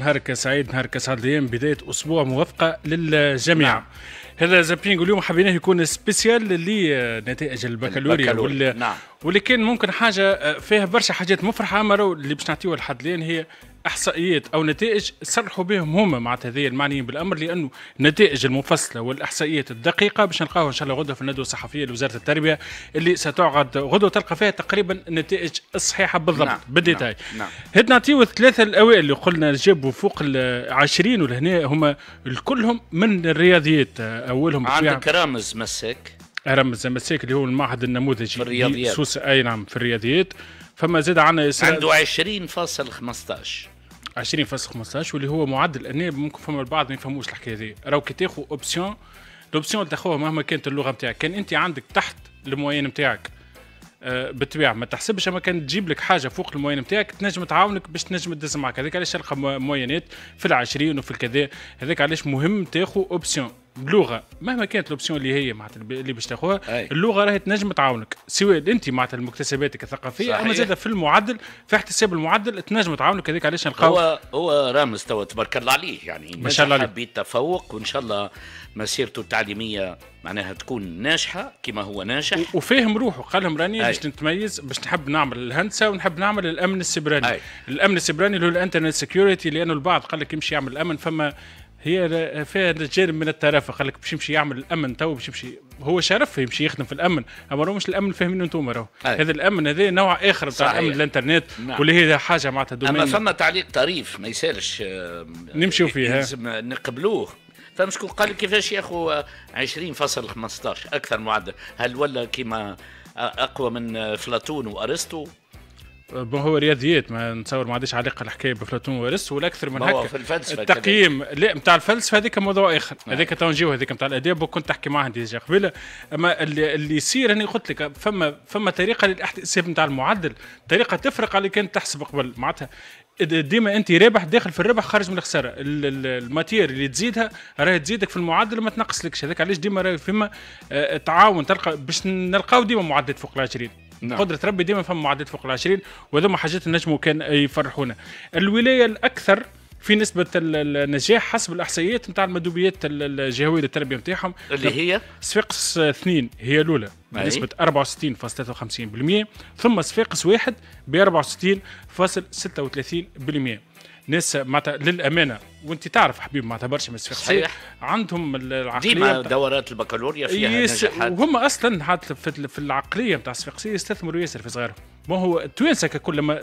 نهارك سعيد نهارك سعد ليام بدايه اسبوع موفقه للجميع نعم. هذا زابينغ اليوم حبيناه يكون سبيسيال لنتائج البكالوريا وال... نعم. ولكن ممكن حاجه آه، فيها برشا حاجات مفرحه اما اللي باش نعطيوها لحد الان هي احصائيات او نتائج صرحوا بهم هما معناتها هذيا المعنيين بالامر لانه النتائج المفصله والاحصائيات الدقيقه باش نلقاوها ان شاء الله غدوه في الندوه الصحفيه لوزاره التربيه اللي ستعقد غدوه تلقى فيها تقريبا النتائج الصحيحه بالضبط نعم. بالديتاي نعم. هاد نعطيو الثلاثه الاوائل اللي قلنا جابوا فوق ال 20 ولهنا هما كلهم من الرياضيات اولهم عندك رامز مساك رامز مساك اللي هو المعهد النموذجي في الرياضيات اي نعم في الرياضيات فما زاد عندنا عنده 20 فاصل 15 20 فاصل 15 واللي هو معدل انا ممكن فما البعض ما يفهموش الحكايه هذه راهو كي تاخذ اوبسيون الاوبسيون اللي تاخذها مهما كانت اللغه نتاعك كان انت عندك تحت الموين نتاعك أه بالطبيعه ما تحسبش اما كان تجيب لك حاجه فوق الموين نتاعك تنجم تعاونك باش تنجم تدز معك هذاك علاش تلقى موينات في العشرين وفي الكذا هذاك علاش مهم تاخذ اوبسيون اللغه مهما كانت الاوبسيون اللي هي معناتها اللي باش تاخذها اللغه راهي تنجم تعاونك سواء انت معناتها مكتسباتك الثقافيه اما زاد في المعدل في احتساب المعدل تنجم تعاونك هذيك علاش نلقاو هو هو رامز توا تبارك الله عليه يعني ما شاء الله حبيت تفوق وان شاء الله مسيرته التعليميه معناها تكون ناجحه كما هو ناجح وفاهم روحه قال لهم راني باش نتميز باش نحب نعمل الهندسه ونحب نعمل الامن السبراني أي. الامن السبراني اللي هو الانترنت سكيورتي لانه البعض قال لك يمشي يعمل الامن فما هي فيها جانب من الترافه خليك باش يمشي يعمل الامن تو باش يمشي هو شرف يمشي يخدم في الامن اما مش الامن فاهمين انتم راهو هذا الامن هذا نوع اخر نتاع الامن الانترنت نعم. واللي هي حاجه معناتها دومين اما فما تعليق طريف ما يسالش آه، نمشيو فيها لازم نقبلوه فما شكون قال كيفاش يا اخو 20 آه، 15 اكثر معدل هل ولا كيما آه، اقوى من فلاتون وارسطو بون هو رياضيات ما نتصور ما عندهاش علاقه الحكايه بافلاطون ولا والاكثر من هكا في الفلسفه التقييم لا نتاع الفلسفه هذيك موضوع اخر نعم. هذاك تو نجيو هذيك نتاع الاداب وكنت تحكي معاه ديجا قبيله اما اللي, اللي يصير انا قلت لك فما فما طريقه للاحتساب نتاع المعدل طريقه تفرق على كانت تحسب قبل معناتها ديما انت رابح داخل في الربح خارج من الخساره الماتير اللي تزيدها راهي تزيدك في المعدل ما تنقصلكش هذاك علاش ديما راهي فما آه، تعاون تلقى باش نلقاو ديما معدل فوق ال 20 نعم. قدره ربي ديما فما معدات فوق العشرين وهذوما حاجات النجم كان يفرحونا الولايه الاكثر في نسبة النجاح حسب الإحصائيات نتاع المندوبيات الجهوية للتربية نتاعهم اللي هي صفاقس اثنين هي الأولى بنسبة 64.53% ثم صفاقس واحد ب 64.36% ناس معناتها للامانه وانت تعرف حبيب معناتها برشا من صحيح عندهم العقليه ديما دورات البكالوريا فيها يس... نجاحات وهم اصلا حتى في العقليه نتاع الصفاقسيه يستثمروا ياسر في صغارهم ما هو التوانسه ككل لما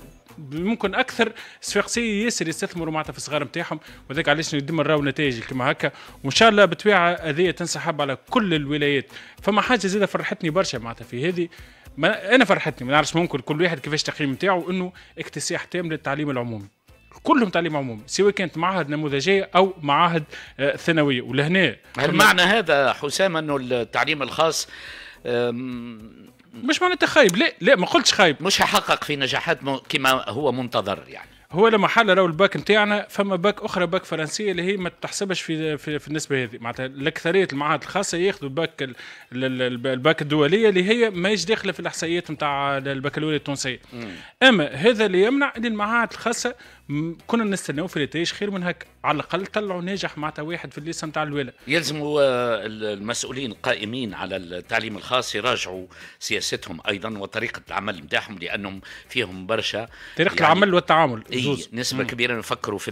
ممكن اكثر صفاقسيه ياسر يستثمروا معناتها في الصغار نتاعهم وذاك علاش ديما نراو نتائج كما هكا وان شاء الله بالطبيعه هذه تنسحب على كل الولايات فما حاجه زاده فرحتني برشا معناتها في هذه انا فرحتني ما نعرفش ممكن كل واحد كيفاش التقييم نتاعو انه اكتساح تام للتعليم العمومي كلهم تعليم عمومي سواء كانت معاهد نموذجيه او معاهد آه، ثانويه ولهنا هل معنى هذا حسام انه التعليم الخاص مش معناتها خايب لا لا ما قلتش خايب مش حقق في نجاحات كما هو منتظر يعني هو لما حل راهو الباك نتاعنا فما باك اخرى باك فرنسيه اللي هي ما تحسبش في في, في النسبه هذه معناتها الاكثريه المعاهد الخاصه ياخذوا الباك الباك الدوليه اللي هي ماهيش داخله في الاحصائيات نتاع البكالوريا التونسيه اما هذا اللي يمنع ان المعاهد الخاصه كنا نستناو في نتائج خير من هكا على الاقل طلعوا ناجح معناتها واحد في الليسه نتاع الولا يلزموا المسؤولين القائمين على التعليم الخاص يراجعوا سياستهم ايضا وطريقه العمل نتاعهم لانهم فيهم برشا طريقه يعني العمل والتعامل جوز. نسبه مم. كبيره نفكروا في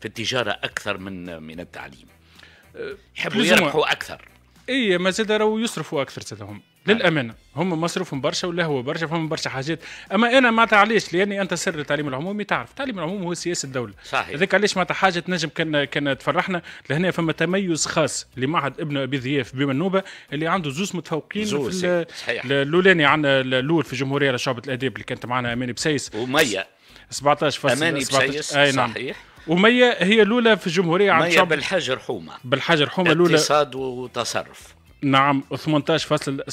في التجاره اكثر من من التعليم أه، يحبوا يربحوا اكثر اي ما زاد راهو يصرفوا اكثر زادهم للامانه هم مصروفهم برشا ولا هو برشا فهم برشا حاجات اما انا ما علاش لاني انت سر التعليم العمومي تعرف التعليم العمومي هو سياسه الدوله صحيح هذاك علاش معناتها حاجه تنجم كان كان تفرحنا لهنا فما تميز خاص لمعهد ابن ابي ضياف بمنوبه اللي عنده زوز متفوقين زوز في الاولاني عندنا الاول في جمهوريه شعبه الاداب اللي كانت معنا اماني بسيس ومية 17 فصل اماني بسيس نعم صحيح ومية هي الاولى في الجمهوريه عن مية بالحجر حومه بالحجر حومه الاولى اقتصاد وتصرف نعم 18.87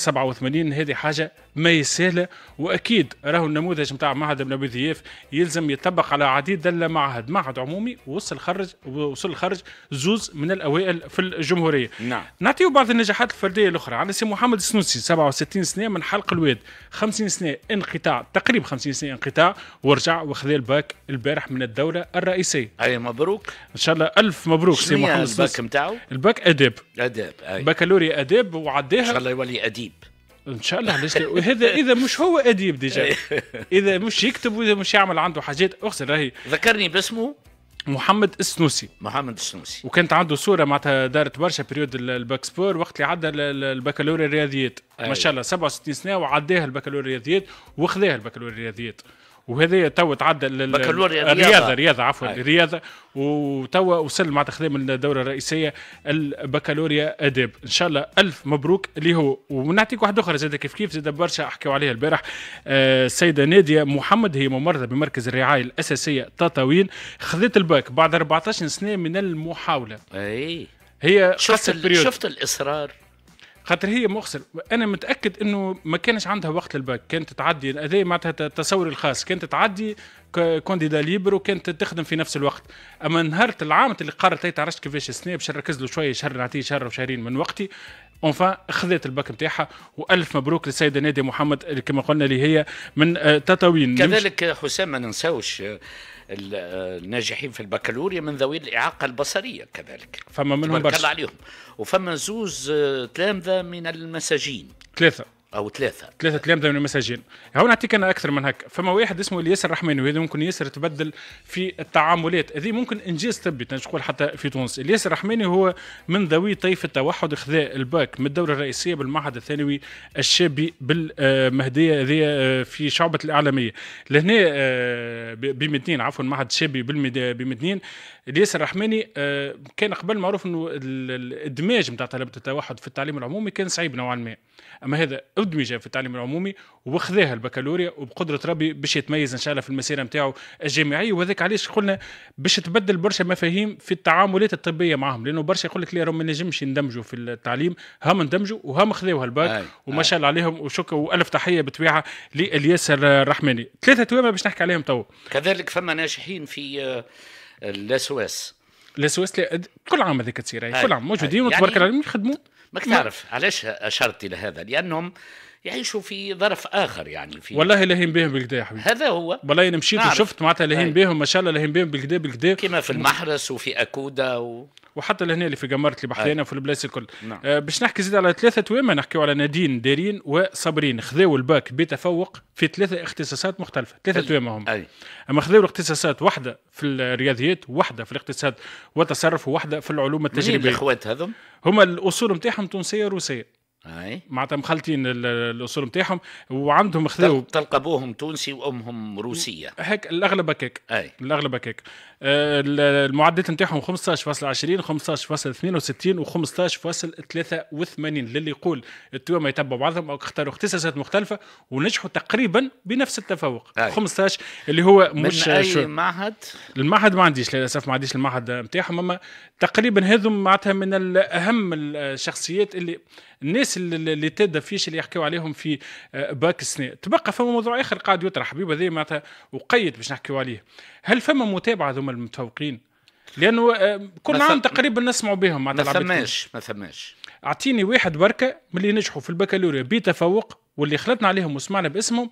هذه حاجه ماهي سهله واكيد راهو النموذج نتاع معهد ابن ابي ضياف يلزم يطبق على عديد المعاهد معهد عمومي وصل خرج وصل خرج زوز من الاوائل في الجمهوريه نعم نعطيو بعض النجاحات الفرديه الاخرى على سي محمد السنوسي 67 سنه من حلق الواد 50 سنه انقطاع تقريبا 50 سنه انقطاع ورجع وخذ الباك البارح من الدوله الرئيسيه اي مبروك ان شاء الله الف مبروك سي محمد الباك نتاعو الباك اداب اداب اي بكالوريا اداب وعداها ان شاء الله يولي اديب ان شاء الله علاش وهذا اذا مش هو اديب ديجا إيه. اذا مش يكتب واذا مش يعمل عنده حاجات اغسل راهي ذكرني باسمه محمد السنوسي محمد السنوسي وكانت عنده صوره معناتها دارت برشا بريود الباك سبور وقت اللي عدى البكالوريا الرياضيات أيه. ما أيوة. شاء الله 67 سنه وعداها البكالوريا الرياضيات وخذاها البكالوريا الرياضيات وهذا تو تعدى الرياضه الرياضه رياضه عفوا الرياضه وتو وصل مع خدام الدوره الرئيسيه البكالوريا اداب ان شاء الله الف مبروك اللي هو ونعطيك واحده اخرى زاد كيف كيف زاد برشا احكيوا عليها البارح السيده آه، ناديه محمد هي ممرضه بمركز الرعايه الاساسيه تطاوين خذت الباك بعد 14 سنه من المحاوله اي هي شفت شفت الاصرار خاطر هي مخسر انا متاكد انه ما كانش عندها وقت للباك كانت تعدي هذا معناتها تصوري الخاص كانت تعدي كونديدا ليبر وكانت تخدم في نفس الوقت اما نهار العام اللي قررت هي تعرفش كيفاش السنه باش نركز له شويه شهر نعطيه شهر وشهرين من وقتي اونفا خذت الباك نتاعها والف مبروك للسيده ناديه محمد كما قلنا اللي هي من آه، تطاوين كذلك حسام ما ننساوش آه، الناجحين في البكالوريا من ذوي الإعاقة البصرية كذلك فما منهم برشا عليهم وفما زوز آه، تلامذة من المساجين ثلاثة او ثلاثه ثلاثه تلامذه من المساجين هون نعطيك انا اكثر من هكا فما واحد اسمه الياسر الرحمن وهذا ممكن ياسر تبدل في التعاملات هذه ممكن انجاز طبي تقول حتى في تونس الياسر الرحماني هو من ذوي طيف التوحد خذا الباك من الدوره الرئيسيه بالمعهد الثانوي الشابي بالمهديه هذه آه، في شعبه الاعلاميه لهنا آه، بمدنين عفوا المعهد الشابي بمدنين الياسر الرحماني آه، كان قبل معروف انه الادماج نتاع طلبه التوحد في التعليم العمومي كان صعيب نوعا ما اما هذا ادمجه في التعليم العمومي وخذاها البكالوريا وبقدره ربي باش يتميز ان شاء الله في المسيره نتاعو الجامعيه وهذاك علاش قلنا باش تبدل برشا مفاهيم في التعاملات الطبيه معهم لانه برشا يقول لك لا ما نجمش ندمجوا في التعليم هم ندمجوا وهم خذاوها الباك وما شاء الله عليهم وشكر والف تحيه بالطبيعه لالياس الرحماني ثلاثه توامه باش نحكي عليهم تو كذلك فما ناجحين في الاسواس آه، الاسواس كل عام هذيك تصير كل عام موجودين يعني وتبارك الله يخدموا ما تعرف علاش اشرت الى هذا لانهم يعيشوا في ظرف اخر يعني في والله لهين بهم بالكدا يا حبيبي هذا هو والله انا مشيت وشفت معناتها لهين بهم ما شاء الله لهين بهم بالكدا بالكدا كما في المحرس وفي اكودا و... وحتى لهنا اللي في جمارة البحرين وفي البلايص الكل نعم. آه باش نحكي زيد على ثلاثه تويمه نحكيو على نادين دارين وصابرين خذاو الباك بتفوق في ثلاثه اختصاصات مختلفه ثلاثه تويمه هم أي. اما خذاو الاختصاصات واحده في الرياضيات واحده في الاقتصاد والتصرف وواحده في العلوم التجريبيه الاخوات هذم هما الاصول نتاعهم تونسيه روسيه اي معناتها مخلطين الاصول نتاعهم وعندهم خذوا تلقى ابوهم تونسي وامهم روسيه هيك الاغلب هكاك اي الاغلب هكاك آه، المعدات نتاعهم 15.20 15.62 و15.83 للي يقول التوامة يتبعوا بعضهم او اختاروا اختصاصات مختلفه ونجحوا تقريبا بنفس التفوق أي. 15 اللي هو مش من اي شو. معهد المعهد ما عنديش للاسف ما عنديش المعهد نتاعهم اما تقريبا هذو معناتها من اهم الشخصيات اللي الناس اللي تاد فيش اللي يحكيو عليهم في آه، باك السنه تبقى فما موضوع اخر قاعد يطرح حبيبه هذا معناتها وقيد باش نحكيو عليه هل فما متابعه ذوما المتفوقين لانه آه، كل عام تقريبا نسمعوا بهم ما ثماش ما ثماش اعطيني واحد بركه من اللي نجحوا في البكالوريا بتفوق واللي خلطنا عليهم وسمعنا باسمهم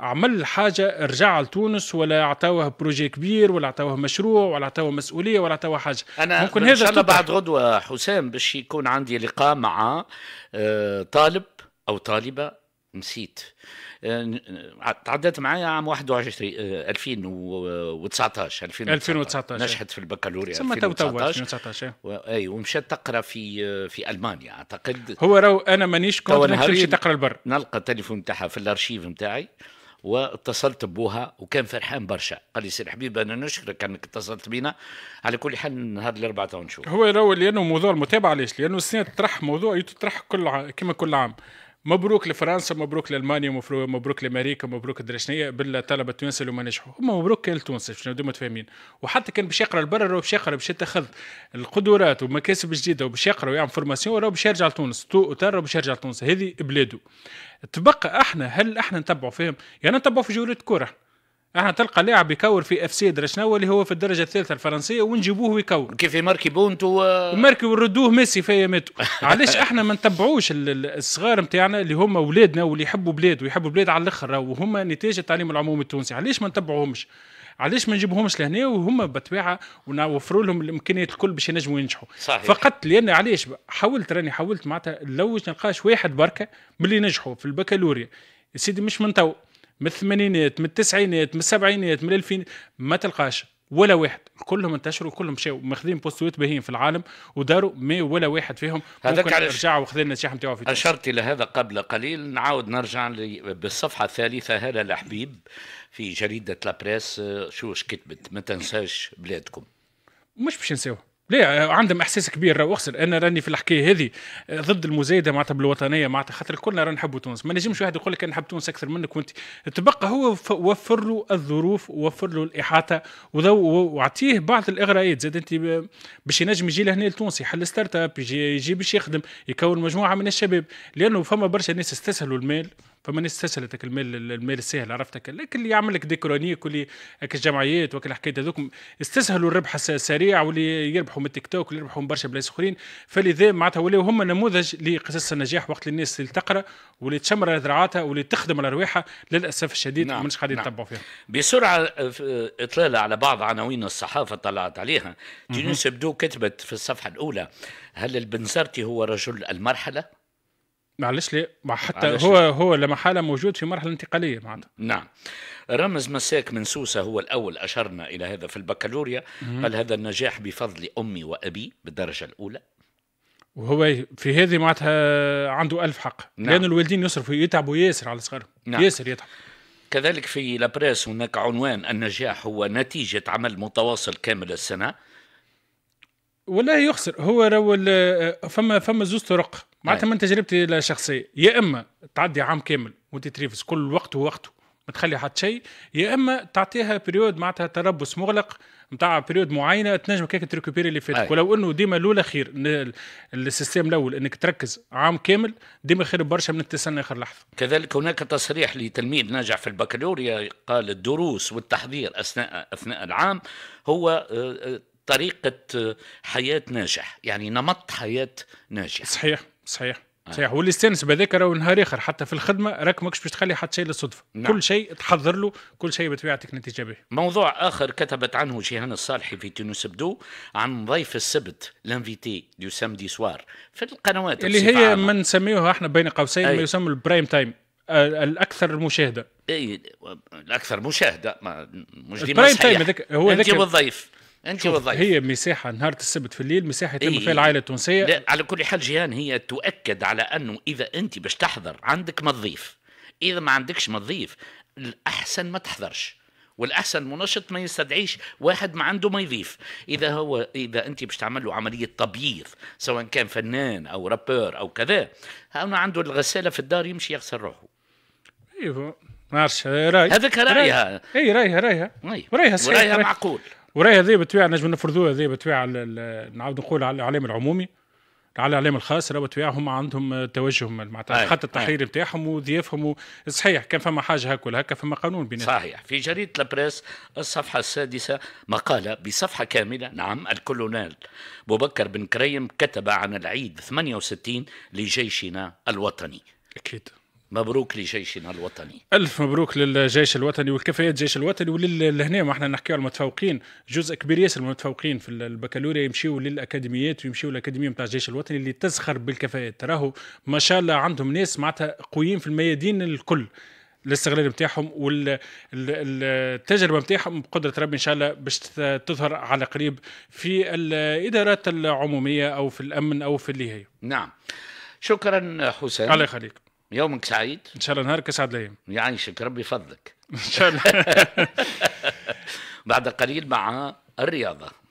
عمل حاجه رجع لتونس ولا عطاوه بروجي كبير ولا عطاوه مشروع ولا عطاوه مسؤوليه ولا عطاوه حاجه انا ممكن هذا انا بعد غدوه حسام باش يكون عندي لقاء مع آه، طالب او طالبه نسيت آه، آه، تعدت معايا عام 21 2019 2019 نجحت في البكالوريا تو 2019 اي ومشات تقرا في في المانيا اعتقد هو راهو انا مانيش كنت تمشي تقرا البر نلقى التليفون تاعها في الارشيف نتاعي واتصلت بوها وكان فرحان برشا قال لي سير حبيب انا نشكرك انك اتصلت بينا على كل حال نهار الاربعاء تو نشوف هو الاول لانه موضوع المتابعه علاش لانه السنه تطرح موضوع يطرح كل عام كما كل عام مبروك لفرنسا مبروك لالمانيا مبروك لامريكا مبروك الدرشنية بالله طلبه تونس اللي ما نجحوا هم مبروك كان لتونس باش نبدو متفاهمين وحتى كان باش يقرا لبرا راه باش يقرا باش يتخذ القدرات ومكاسب جديده وباش يقرا ويعمل فورماسيون راه باش يرجع لتونس تو وتر باش يرجع لتونس هذه بلاده تبقى احنا هل احنا نتبعوا فيهم يعني نتبعوا في جولة كره احنا آه، تلقى لاعب يكور في اف سي درشناو اللي هو في الدرجه الثالثه الفرنسيه ونجيبوه ويكور كيف ماركي بونتو و... ماركي وردوه ميسي في ايامته علاش احنا ما نتبعوش الصغار نتاعنا اللي هم اولادنا واللي يحبوا بلاد ويحبوا بلاد على الاخر وهما نتاج التعليم العمومي التونسي علاش ما نتبعوهمش علاش ما نجيبهمش لهنا وهم بالطبيعه ونوفروا لهم الامكانيات الكل باش ينجموا ينجحوا صحيح. فقط لان علاش حاولت راني حاولت معناتها لو نلقاش واحد بركه من اللي نجحوا في البكالوريا سيدي مش من تو من الثمانينات من التسعينات من السبعينات من الألفينات ما تلقاش ولا واحد كلهم انتشروا كلهم مشاو ماخذين بوستويت باهيين في العالم وداروا ما ولا واحد فيهم هذاك على رجعوا وخذ النجاح نتاعو في اشرت الى هذا قبل قليل نعاود نرجع بالصفحه الثالثه هلا الحبيب في جريده لابريس شو كتبت ما تنساش بلادكم مش باش نساوها لا عندهم احساس كبير واخسر اخسر انا راني في الحكايه هذه ضد المزايده معناتها بالوطنيه معناتها خاطر كلنا راني نحبوا تونس ما نجمش واحد يقول لك انا نحب تونس اكثر منك وانت تبقى هو وفر له الظروف وفر له الاحاطه واعطيه بعض الاغراءات زاد انت باش ينجم يجي لهنا لتونس يحل ستارت اب يجي باش يخدم يكون مجموعه من الشباب لانه فما برشا ناس استسهلوا المال فما استسهلت المال المال السهل عرفتك لكن اللي يعمل لك دي كرونيك واللي الجمعيات وكل الحكايات هذوك استسهلوا الربح السريع واللي يربحوا من التيك توك واللي يربحوا من برشا بلايص اخرين فلذا معناتها ولاو هم نموذج لقصص النجاح وقت الناس اللي تقرا واللي تشمر على ذراعاتها واللي تخدم على رواحها للاسف الشديد نعم. مش قاعدين نتبعوا نعم. فيها بسرعه اطلاله على بعض عناوين الصحافه طلعت عليها تونس بدو كتبت في الصفحه الاولى هل البنزرتي هو رجل المرحله معلش ليه مع حتى هو ليه؟ هو لما حاله موجود في مرحله انتقاليه معناتها نعم رمز مساك من سوسه هو الاول اشرنا الى هذا في البكالوريا قال هذا النجاح بفضل امي وابي بالدرجه الاولى وهو في هذه معناتها عنده ألف حق نعم. لأن الوالدين يصرفوا يتعبوا ياسر على صغارهم نعم. ياسر يتعب كذلك في لابريس هناك عنوان النجاح هو نتيجة عمل متواصل كامل السنة ولا يخسر هو رو فما فما زوز طرق معناتها من تجربتي الشخصيه يا اما تعدي عام كامل وانت تريفز كل وقت ووقته ما تخلي حتى شيء يا اما تعطيها بريود معناتها تربص مغلق نتاع بريود معينه تنجم كيك تريكوبيري اللي فاتك ولو انه ديما الاولى خير السيستم الاول انك تركز عام كامل ديما خير برشا من التسنى اخر لحظه. كذلك هناك تصريح لتلميذ ناجح في البكالوريا قال الدروس والتحضير اثناء اثناء العام هو آه، آه، طريقه آه، حياه ناجح يعني نمط حياه ناجح. صحيح. صحيح آه. صحيح واللي استانس بهذاك راهو نهار اخر حتى في الخدمه راك ماكش باش تخلي حتى شيء للصدفه نعم. كل شيء تحضر له كل شيء بطبيعتك نتيجه به موضوع اخر كتبت عنه جيهان الصالحي في تونس بدو عن ضيف السبت لانفيتي دو سامدي سوار في القنوات اللي هي ما نسميوها احنا بين قوسين ما يسمى البرايم تايم الاكثر مشاهده اي الاكثر مشاهده ما مش ديما البرايم تايم هذاك هو انت والضيف انت والضيف هي مساحه نهار السبت في الليل مساحه يتم إيه فيها العائله التونسيه لا على كل حال جيهان هي تؤكد على انه اذا انت باش تحضر عندك ما تضيف اذا ما عندكش ما تضيف الاحسن ما تحضرش والاحسن منشط ما يستدعيش واحد ما عنده ما يضيف اذا هو اذا انت باش تعمل له عمليه تبييض سواء كان فنان او رابور او كذا هنا عنده الغساله في الدار يمشي يغسل روحه ايوه ما راي هذاك رايها اي إيه، رايها رايها طيب. رايها رايها معقول وراي هذه بتبيع نجم نفرضوها هذه على نعاود نقول على الاعلام العمومي على الاعلام الخاص راه هم عندهم توجه معناتها خط التحرير نتاعهم وضيافهم صحيح كان فما حاجه هكا ولا هكا فما قانون بيناتهم صحيح في جريده لابريس الصفحه السادسه مقاله بصفحه كامله نعم الكولونيل بكر بن كريم كتب عن العيد 68 لجيشنا الوطني اكيد مبروك لجيشنا الوطني ألف مبروك للجيش الوطني والكفاءات الجيش الوطني ولهنا ما احنا نحكيو على المتفوقين جزء كبير ياسر من المتفوقين في البكالوريا يمشيوا للأكاديميات ويمشيوا للأكاديمية نتاع الجيش الوطني اللي تزخر بالكفاءات راهو ما شاء الله عندهم ناس معناتها قويين في الميادين الكل الاستغلال نتاعهم والتجربه نتاعهم بقدره ربي ان شاء الله باش تظهر على قريب في الادارات العموميه او في الامن او في اللي هي نعم شكرا حسام الله يخليك يومك سعيد ان شاء الله نهارك اسعد ليا يعيشك ربي يفضلك ان شاء الله بعد قليل مع الرياضه